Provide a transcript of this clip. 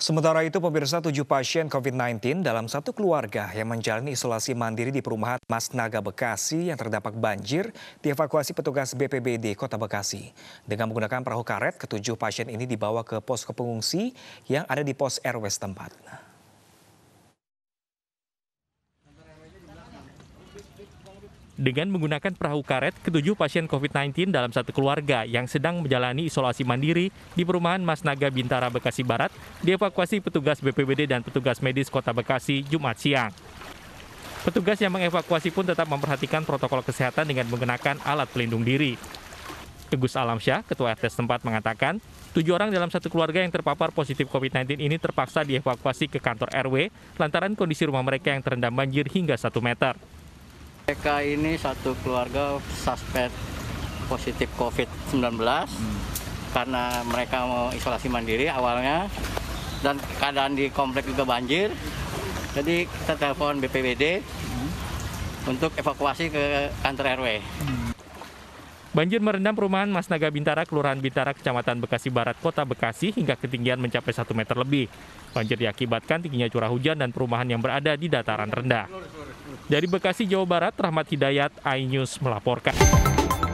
Sementara itu, pemirsa tujuh pasien COVID-19 dalam satu keluarga yang menjalani isolasi mandiri di perumahan Mas Naga Bekasi yang terdampak banjir dievakuasi petugas BPBD Kota Bekasi. Dengan menggunakan perahu karet, ketujuh pasien ini dibawa ke pos kepengungsi yang ada di pos RW setempat. dengan menggunakan perahu karet ketujuh pasien COVID-19 dalam satu keluarga yang sedang menjalani isolasi mandiri di perumahan Mas Naga Bintara Bekasi Barat dievakuasi petugas BPBD dan petugas medis Kota Bekasi Jumat siang. Petugas yang mengevakuasi pun tetap memperhatikan protokol kesehatan dengan menggunakan alat pelindung diri. Tegus Alamsyah, Ketua RT setempat mengatakan, tujuh orang dalam satu keluarga yang terpapar positif COVID-19 ini terpaksa dievakuasi ke kantor RW lantaran kondisi rumah mereka yang terendam banjir hingga satu meter. Mereka ini satu keluarga suspek positif COVID-19 hmm. karena mereka mau isolasi mandiri awalnya dan keadaan di komplek juga banjir. Jadi kita telepon BPBD hmm. untuk evakuasi ke kantor RW. Hmm. Banjir merendam perumahan Mas Naga Bintara, Kelurahan Bintara, Kecamatan Bekasi Barat, Kota Bekasi hingga ketinggian mencapai 1 meter lebih. Banjir diakibatkan tingginya curah hujan dan perumahan yang berada di dataran rendah. Dari Bekasi, Jawa Barat, Rahmat Hidayat, iNews melaporkan.